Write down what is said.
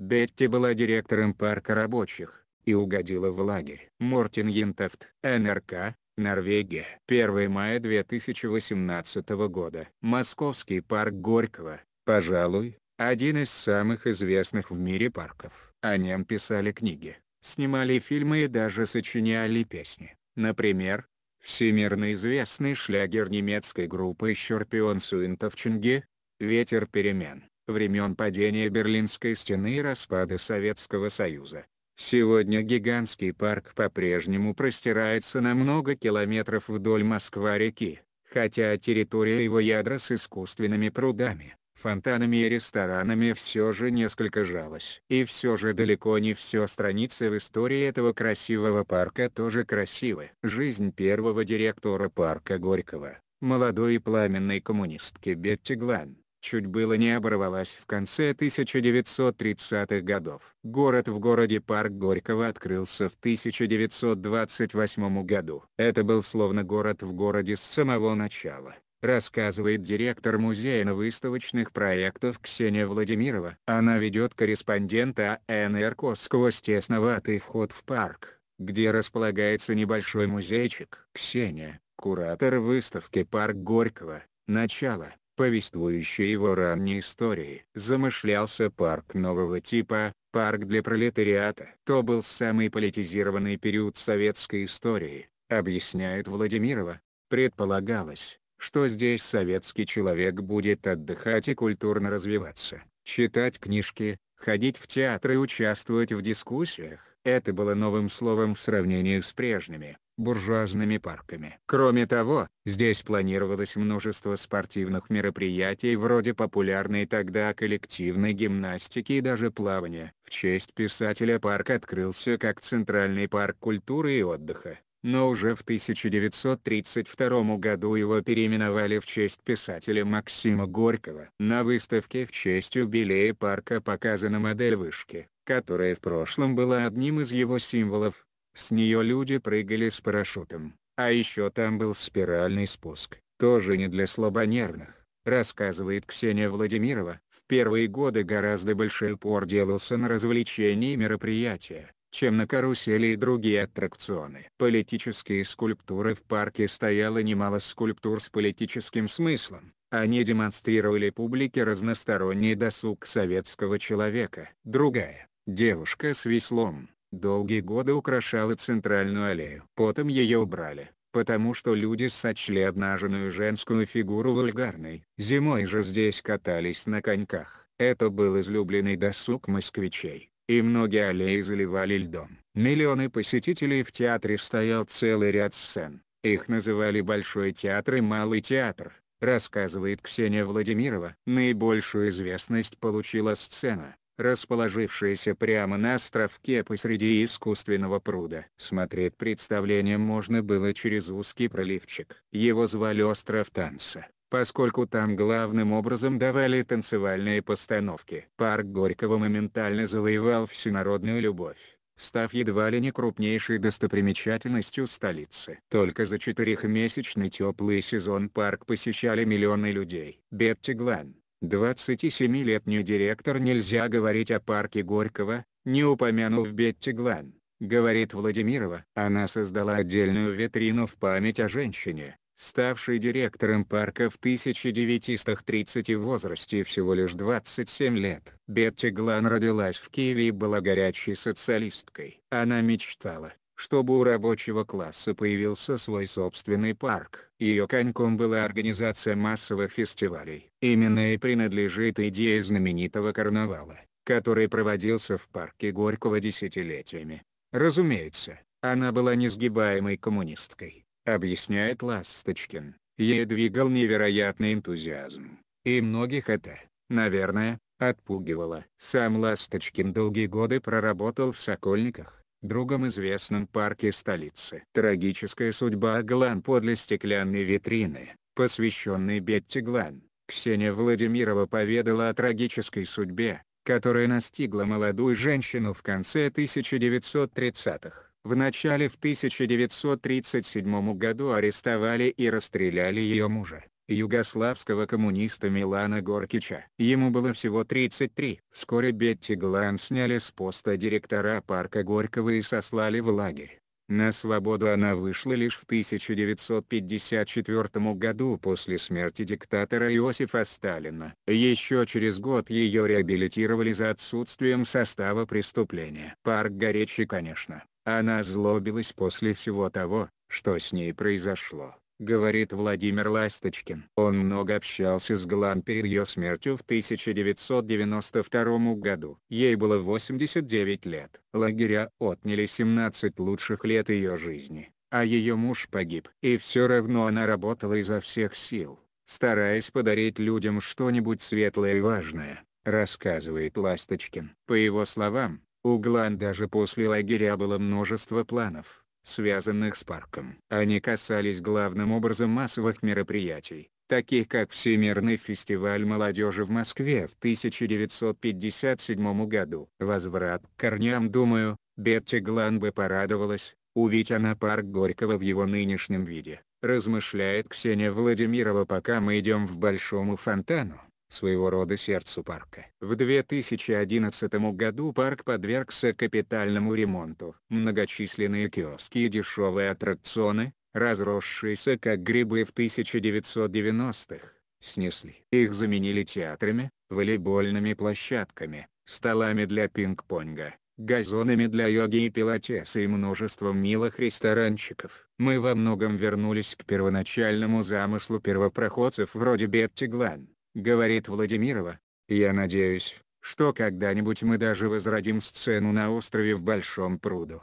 Бетти была директором парка рабочих и угодила в лагерь. Мортин Йентефт, НРК, Норвегия. 1 мая 2018 года. Московский парк Горького, пожалуй, один из самых известных в мире парков. О нем писали книги, снимали фильмы и даже сочиняли песни. Например, всемирно известный шлягер немецкой группы «Щерпион Суинтовчинге» «Ветер перемен» времен падения Берлинской стены и распада Советского Союза. Сегодня гигантский парк по-прежнему простирается на много километров вдоль Москва-реки, хотя территория его ядра с искусственными прудами, фонтанами и ресторанами все же несколько жалась. И все же далеко не все страницы в истории этого красивого парка тоже красивы. Жизнь первого директора парка Горького, молодой и пламенной коммунистки Бетти Глан, чуть было не оборвалась в конце 1930-х годов. Город в городе Парк Горького открылся в 1928 году. Это был словно город в городе с самого начала рассказывает директор музея на выставочных проектов Ксения Владимирова. Она ведет корреспондента АНРКО сквозь тесноватый вход в парк, где располагается небольшой музейчик. Ксения, куратор выставки «Парк Горького», начало повествующие его ранней истории. Замышлялся парк нового типа, парк для пролетариата. То был самый политизированный период советской истории, объясняет Владимирова. Предполагалось, что здесь советский человек будет отдыхать и культурно развиваться, читать книжки, ходить в театры, и участвовать в дискуссиях. Это было новым словом в сравнении с прежними буржуазными парками. Кроме того, здесь планировалось множество спортивных мероприятий вроде популярной тогда коллективной гимнастики и даже плавания. В честь писателя парк открылся как Центральный парк культуры и отдыха. Но уже в 1932 году его переименовали в честь писателя Максима Горького. На выставке в честь юбилея парка показана модель вышки, которая в прошлом была одним из его символов. С нее люди прыгали с парашютом, а еще там был спиральный спуск, тоже не для слабонервных, рассказывает Ксения Владимирова. В первые годы гораздо большой упор делался на развлечения и мероприятия, чем на карусели и другие аттракционы. Политические скульптуры в парке стояло немало скульптур с политическим смыслом. Они демонстрировали публике разносторонний досуг советского человека. Другая, девушка с веслом, долгие годы украшала центральную аллею. Потом ее убрали, потому что люди сочли обнаженную женскую фигуру вульгарной. Зимой же здесь катались на коньках. Это был излюбленный досуг москвичей, и многие аллеи заливали льдом. Миллионы посетителей в театре стоял целый ряд сцен. Их называли Большой театр и Малый театр, рассказывает Ксения Владимирова. Наибольшую известность получила сцена, расположившаяся прямо на островке посреди искусственного пруда. Смотреть представление можно было через узкий проливчик. Его звали «Остров танца» поскольку там главным образом давали танцевальные постановки. Парк Горького моментально завоевал всенародную любовь, став едва ли не крупнейшей достопримечательностью столицы. Только за четырехмесячный теплый сезон парк посещали миллионы людей. Бетти Глан 27-летний директор нельзя говорить о парке Горького, не упомянув Бетти Глан, говорит Владимирова. Она создала отдельную витрину в память о женщине, ставшей директором парка в 1930 в возрасте всего лишь 27 лет. Бетти Глан родилась в Киеве и была горячей социалисткой. Она мечтала, чтобы у рабочего класса появился свой собственный парк. Ее коньком была организация массовых фестивалей. Именно и принадлежит идея знаменитого карнавала, который проводился в парке Горького десятилетиями. Разумеется, она была несгибаемой коммунисткой, объясняет Ласточкин. Ей двигал невероятный энтузиазм. И многих это, наверное, отпугивало. Сам Ласточкин долгие годы проработал в Сокольниках другом известном парке столицы. Трагическая судьба Глан подле стеклянной витрины, посвященной Бетти Глан. Ксения Владимирова поведала о трагической судьбе, которая настигла молодую женщину в конце 1930-х. В начале в 1937 году арестовали и расстреляли ее мужа югославского коммуниста Милана Горкича. Ему было всего 33. Вскоре Бетти Глан сняли с поста директора парка Горького и сослали в лагерь. На свободу она вышла лишь в 1954 году после смерти диктатора Иосифа Сталина. Еще через год ее реабилитировали за отсутствием состава преступления. Парк горячий конечно. Она злобилась после всего того, что с ней произошло говорит Владимир Ласточкин. Он много общался с Глан перед ее смертью в 1992 году. Ей было 89 лет. Лагеря отняли 17 лучших лет ее жизни, а ее муж погиб. И все равно она работала изо всех сил, стараясь подарить людям что-нибудь светлое и важное, рассказывает Ласточкин. По его словам, у Глан даже после лагеря было множество планов связанных с парком. Они касались главным образом массовых мероприятий, таких как Всемирный фестиваль молодежи в Москве в 1957 году. Возврат к корням думаю, Бетти Глан бы порадовалась, увидя на парк Горького в его нынешнем виде, размышляет Ксения Владимирова пока мы идем в Большому фонтану своего рода сердцу парка. В 2011 году парк подвергся капитальному ремонту. Многочисленные киоски и дешевые аттракционы, разросшиеся как грибы в 1990-х, снесли. Их заменили театрами, волейбольными площадками, столами для пинг-понга, газонами для йоги и пилотеса и множеством милых ресторанчиков. Мы во многом вернулись к первоначальному замыслу первопроходцев вроде Бетти Глан говорит Владимирова. «Я надеюсь, что когда-нибудь мы даже возродим сцену на острове в Большом пруду.